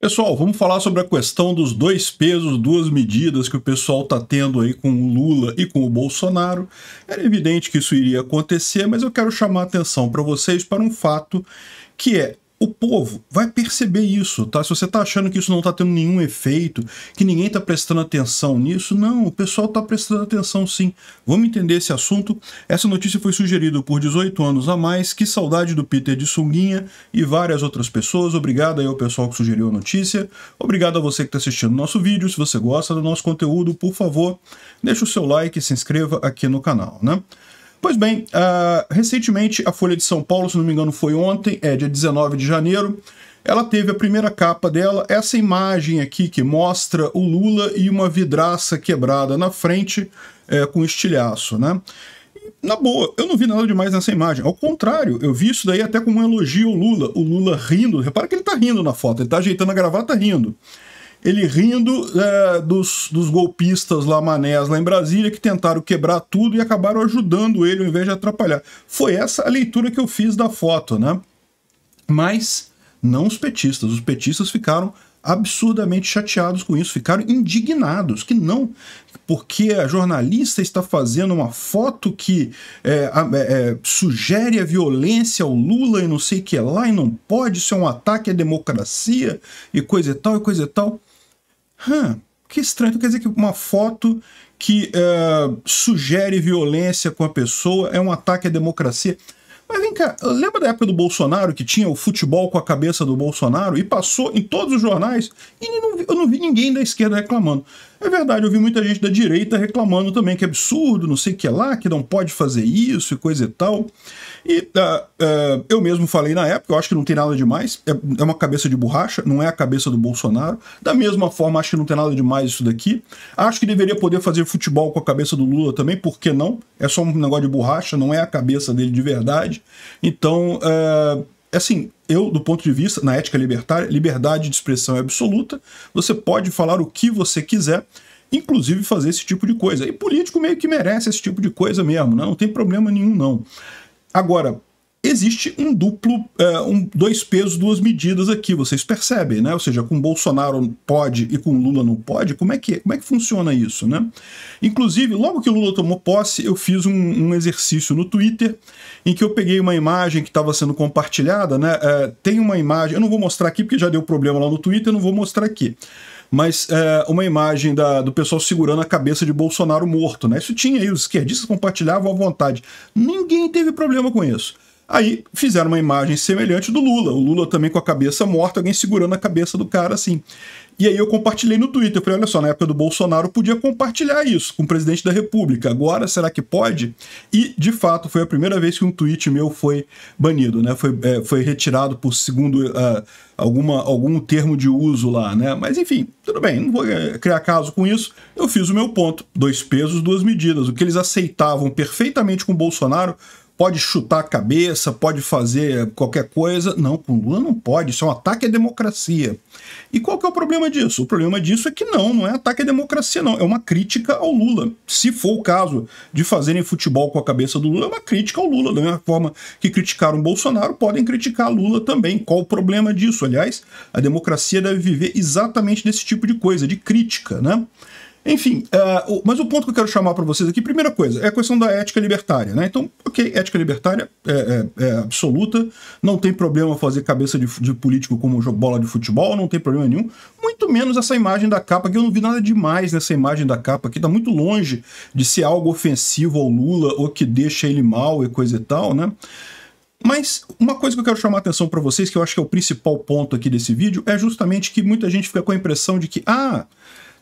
Pessoal, vamos falar sobre a questão dos dois pesos, duas medidas que o pessoal está tendo aí com o Lula e com o Bolsonaro. Era evidente que isso iria acontecer, mas eu quero chamar a atenção para vocês para um fato que é o povo vai perceber isso, tá? Se você tá achando que isso não tá tendo nenhum efeito, que ninguém tá prestando atenção nisso, não, o pessoal tá prestando atenção sim. Vamos entender esse assunto. Essa notícia foi sugerida por 18 anos a mais, que saudade do Peter de Sunguinha e várias outras pessoas. Obrigado aí ao pessoal que sugeriu a notícia. Obrigado a você que tá assistindo nosso vídeo. Se você gosta do nosso conteúdo, por favor, deixa o seu like e se inscreva aqui no canal, né? Pois bem, uh, recentemente a Folha de São Paulo, se não me engano foi ontem, é dia 19 de janeiro, ela teve a primeira capa dela, essa imagem aqui que mostra o Lula e uma vidraça quebrada na frente é, com estilhaço, né? na boa, eu não vi nada demais nessa imagem. Ao contrário, eu vi isso daí até como um elogio ao Lula. O Lula rindo. Repara que ele tá rindo na foto, ele tá ajeitando a gravata rindo ele rindo é, dos, dos golpistas lá manés lá em Brasília que tentaram quebrar tudo e acabaram ajudando ele ao invés de atrapalhar. Foi essa a leitura que eu fiz da foto, né? Mas não os petistas. Os petistas ficaram absurdamente chateados com isso, ficaram indignados que não, porque a jornalista está fazendo uma foto que é, é, é, sugere a violência ao Lula e não sei o que lá, e não pode, isso é um ataque à democracia e coisa e tal e coisa e tal. Hum, que estranho. Então quer dizer que uma foto que uh, sugere violência com a pessoa é um ataque à democracia? vem cá, lembra da época do Bolsonaro que tinha o futebol com a cabeça do Bolsonaro e passou em todos os jornais e não, eu não vi ninguém da esquerda reclamando. É verdade, eu vi muita gente da direita reclamando também que é absurdo, não sei o que é lá, que não pode fazer isso e coisa e tal. E uh, uh, eu mesmo falei na época, eu acho que não tem nada demais, é, é uma cabeça de borracha, não é a cabeça do Bolsonaro. Da mesma forma, acho que não tem nada demais isso daqui. Acho que deveria poder fazer futebol com a cabeça do Lula também, por que não? É só um negócio de borracha, não é a cabeça dele de verdade. Então, é, é, assim, eu, do ponto de vista, na ética libertária, liberdade de expressão é absoluta, você pode falar o que você quiser, inclusive fazer esse tipo de coisa. E político meio que merece esse tipo de coisa mesmo, né? não tem problema nenhum, não. Agora, existe um duplo, eh, um, dois pesos, duas medidas aqui, vocês percebem, né? Ou seja, com Bolsonaro pode e com Lula não pode, como é que, como é que funciona isso, né? Inclusive, logo que o Lula tomou posse, eu fiz um, um exercício no Twitter em que eu peguei uma imagem que estava sendo compartilhada, né? Eh, tem uma imagem, eu não vou mostrar aqui porque já deu problema lá no Twitter, eu não vou mostrar aqui mas é, uma imagem da, do pessoal segurando a cabeça de Bolsonaro morto, né? Isso tinha aí, os esquerdistas compartilhavam à vontade. Ninguém teve problema com isso. Aí fizeram uma imagem semelhante do Lula. O Lula também com a cabeça morta, alguém segurando a cabeça do cara assim. E aí eu compartilhei no Twitter. Eu falei, olha só, na época do Bolsonaro podia compartilhar isso com o presidente da República. Agora, será que pode? E, de fato, foi a primeira vez que um tweet meu foi banido, né? Foi, é, foi retirado por segundo uh, alguma, algum termo de uso lá, né? Mas, enfim, tudo bem, não vou é, criar caso com isso. Eu fiz o meu ponto. Dois pesos, duas medidas. O que eles aceitavam perfeitamente com o Bolsonaro pode chutar a cabeça, pode fazer qualquer coisa. Não, com Lula não pode, isso é um ataque à democracia. E qual que é o problema disso? O problema disso é que não, não é ataque à democracia, não. É uma crítica ao Lula. Se for o caso de fazerem futebol com a cabeça do Lula, é uma crítica ao Lula. Da mesma forma que criticaram o Bolsonaro, podem criticar Lula também. Qual o problema disso? Aliás, a democracia deve viver exatamente desse tipo de coisa, de crítica, né? Enfim, uh, mas o ponto que eu quero chamar para vocês aqui, primeira coisa, é a questão da ética libertária. Né? Então, ok, ética libertária é, é, é absoluta, não tem problema fazer cabeça de, de, político como bola de futebol, não tem problema nenhum. Muito menos essa imagem da capa, que eu não vi nada demais nessa imagem da capa aqui, tá muito longe de ser algo ofensivo ao Lula ou que deixa ele mal e coisa e tal, né? Mas uma coisa que eu quero chamar a atenção para vocês, que eu acho que é o principal ponto aqui desse vídeo, é justamente que muita gente fica com a impressão de que, ah,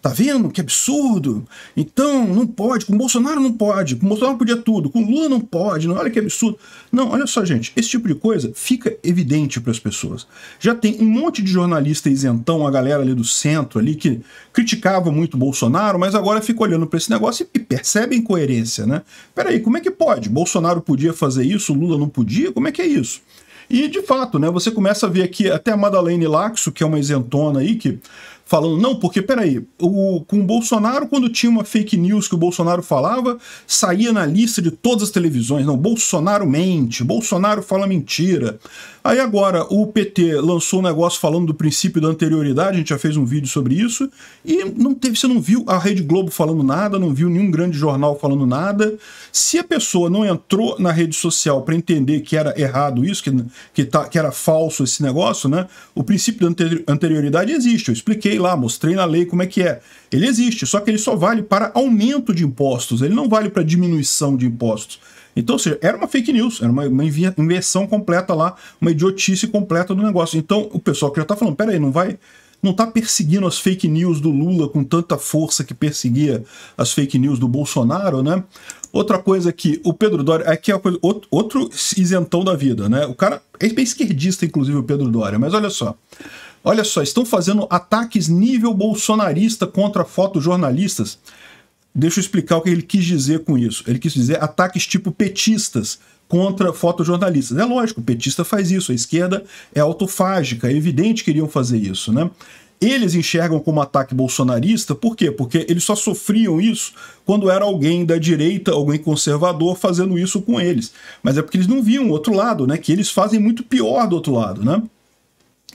Tá vendo? Que absurdo. Então, não pode. Com Bolsonaro não pode. Com Bolsonaro podia tudo. Com Lula não pode. Não, olha que absurdo. Não, olha só, gente. Esse tipo de coisa fica evidente para as pessoas. Já tem um monte de jornalista isentão, a galera ali do centro ali, que criticava muito Bolsonaro, mas agora fica olhando para esse negócio e percebe a incoerência, né? Peraí, como é que pode? Bolsonaro podia fazer isso, Lula não podia? Como é que é isso? E, de fato, né, você começa a ver aqui até a Madalene Laxo, que é uma isentona aí, que falando, não, porque peraí, o, com o Bolsonaro, quando tinha uma fake news que o Bolsonaro falava, saía na lista de todas as televisões, não, Bolsonaro mente, Bolsonaro fala mentira. Aí agora o PT lançou um negócio falando do princípio da anterioridade, a gente já fez um vídeo sobre isso, e não teve, você não viu a Rede Globo falando nada, não viu nenhum grande jornal falando nada. Se a pessoa não entrou na rede social para entender que era errado isso, que, que, tá, que era falso esse negócio, né? O princípio da anterioridade existe, eu expliquei Coloquei lá, mostrei na lei como é que é. Ele existe, só que ele só vale para aumento de impostos, ele não vale para diminuição de impostos. Então, ou seja, era uma fake news, era uma, uma inversão completa lá, uma idiotice completa do negócio. Então, o pessoal que já está falando, peraí, não vai. Não está perseguindo as fake news do Lula com tanta força que perseguia as fake news do Bolsonaro, né? Outra coisa que o Pedro Doria. Aqui é, é coisa, outro isentão da vida, né? O cara é bem esquerdista, inclusive, o Pedro Doria, mas olha só. Olha só, estão fazendo ataques nível bolsonarista contra fotojornalistas. Deixa eu explicar o que ele quis dizer com isso. Ele quis dizer ataques tipo petistas contra fotojornalistas. É lógico, o petista faz isso, a esquerda é autofágica, é evidente que iriam fazer isso, né? eles enxergam como ataque bolsonarista, por quê? Porque eles só sofriam isso quando era alguém da direita, alguém conservador fazendo isso com eles. Mas é porque eles não viam o outro lado, né? Que eles fazem muito pior do outro lado, né?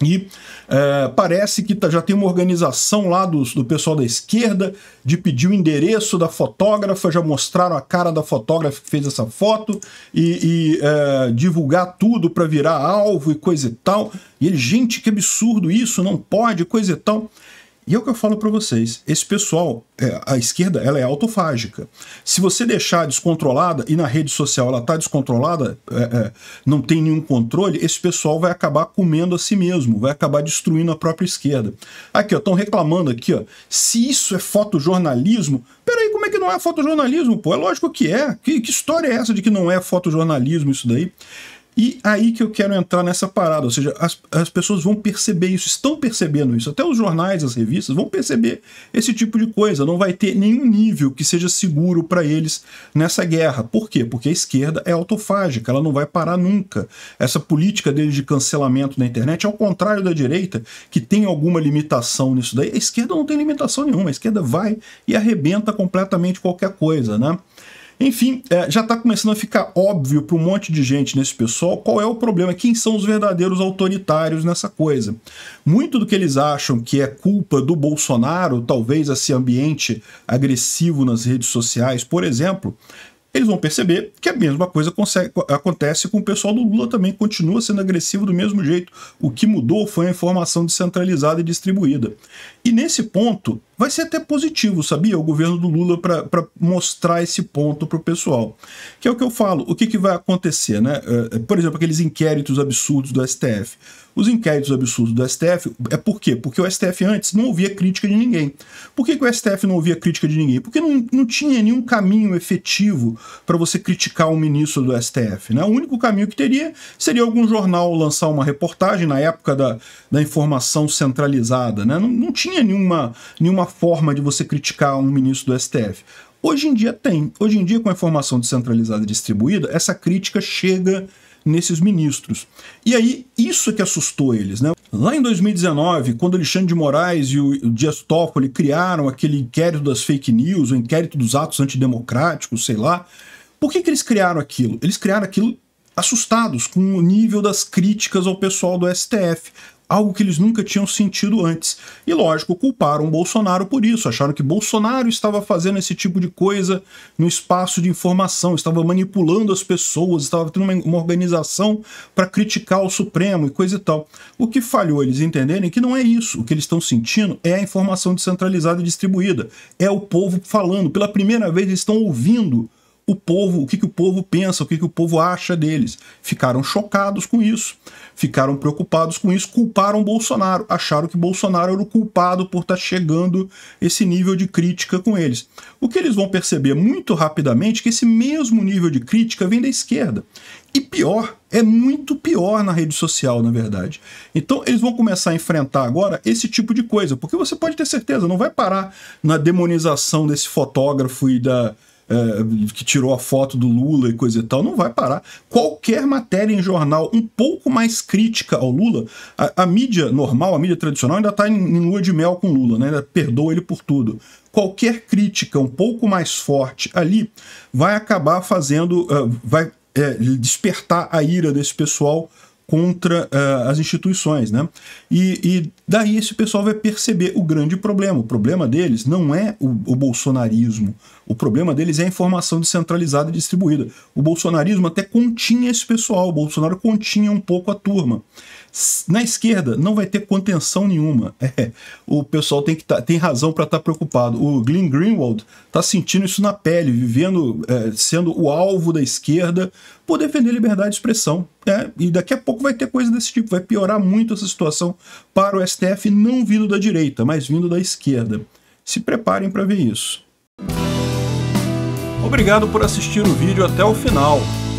E é, parece que tá, já tem uma organização lá dos, do pessoal da esquerda de pedir o endereço da fotógrafa, já mostraram a cara da fotógrafa que fez essa foto e, e é, divulgar tudo para virar alvo e coisa e tal. E ele, gente, que absurdo isso, não pode, coisa e tal. E é o que eu falo para vocês, esse pessoal, é, a esquerda, ela é autofágica. Se você deixar descontrolada, e na rede social ela tá descontrolada, é, é, não tem nenhum controle, esse pessoal vai acabar comendo a si mesmo, vai acabar destruindo a própria esquerda. Aqui, ó, estão reclamando aqui, ó, se isso é fotojornalismo, peraí, como é que não é fotojornalismo, pô? É lógico que é. Que, que história é essa de que não é fotojornalismo isso daí? E aí que eu quero entrar nessa parada, ou seja, as, as pessoas vão perceber isso, estão percebendo isso, até os jornais, as revistas vão perceber esse tipo de coisa, não vai ter nenhum nível que seja seguro para eles nessa guerra. Por quê? Porque a esquerda é autofágica, ela não vai parar nunca. Essa política deles de cancelamento na internet, ao contrário da direita, que tem alguma limitação nisso daí, a esquerda não tem limitação nenhuma, a esquerda vai e arrebenta completamente qualquer coisa, né? Enfim, é, já está começando a ficar óbvio para um monte de gente nesse pessoal qual é o problema, quem são os verdadeiros autoritários nessa coisa. Muito do que eles acham que é culpa do Bolsonaro, talvez esse ambiente agressivo nas redes sociais, por exemplo, eles vão perceber que a mesma coisa consegue, acontece com o pessoal do Lula também, continua sendo agressivo do mesmo jeito. O que mudou foi a informação descentralizada e distribuída. E nesse ponto, vai ser até positivo, sabia? O governo do Lula para mostrar esse ponto para o pessoal. Que é o que eu falo. O que, que vai acontecer, né? É, é, por exemplo, aqueles inquéritos absurdos do STF. Os inquéritos absurdos do STF é por quê? Porque o STF antes não ouvia crítica de ninguém. Por que, que o STF não ouvia crítica de ninguém? Porque não, não tinha nenhum caminho efetivo para você criticar um ministro do STF. Né? O único caminho que teria seria algum jornal lançar uma reportagem na época da, da informação centralizada. Né? Não, não tinha nenhuma, nenhuma forma de você criticar um ministro do STF. Hoje em dia tem. Hoje em dia, com a informação descentralizada e distribuída, essa crítica chega nesses ministros. E aí, isso é que assustou eles, né? Lá em 2019, quando Alexandre de Moraes e o Dias Toffoli criaram aquele inquérito das fake news, o inquérito dos atos antidemocráticos, sei lá, por que, que eles criaram aquilo? Eles criaram aquilo assustados com o nível das críticas ao pessoal do STF algo que eles nunca tinham sentido antes. E lógico, culparam Bolsonaro por isso, acharam que Bolsonaro estava fazendo esse tipo de coisa no espaço de informação, estava manipulando as pessoas, estava tendo uma, uma organização para criticar o Supremo e coisa e tal. O que falhou eles entenderem é que não é isso, o que eles estão sentindo é a informação descentralizada e distribuída, é o povo falando, pela primeira vez eles estão ouvindo o povo, o que, que o povo pensa, o que, que o povo acha deles. Ficaram chocados com isso, ficaram preocupados com isso, culparam Bolsonaro, acharam que Bolsonaro era o culpado por estar tá chegando esse nível de crítica com eles. O que eles vão perceber muito rapidamente é que esse mesmo nível de crítica vem da esquerda. E pior, é muito pior na rede social, na verdade. Então eles vão começar a enfrentar agora esse tipo de coisa, porque você pode ter certeza, não vai parar na demonização desse fotógrafo e da é, que tirou a foto do Lula e coisa e tal, não vai parar. Qualquer matéria em jornal um pouco mais crítica ao Lula, a, a mídia normal, a mídia tradicional, ainda está em, em, lua de mel com o Lula, né? ainda perdoa ele por tudo. Qualquer crítica um pouco mais forte ali vai acabar fazendo, uh, vai é, despertar a ira desse pessoal contra uh, as instituições, né? E, e, daí esse pessoal vai perceber o grande problema. O problema deles não é o, o bolsonarismo. O problema deles é a informação descentralizada e distribuída. O bolsonarismo até continha esse pessoal. O Bolsonaro continha um pouco a turma. Na esquerda não vai ter contenção nenhuma. É, o pessoal tem, que tá, tem razão para estar tá preocupado. O Glenn Greenwald está sentindo isso na pele, vivendo, é, sendo o alvo da esquerda por defender liberdade de expressão. É, e daqui a pouco vai ter coisa desse tipo. Vai piorar muito essa situação para o STF, não vindo da direita, mas vindo da esquerda. Se preparem para ver isso. Obrigado por assistir o vídeo até o final.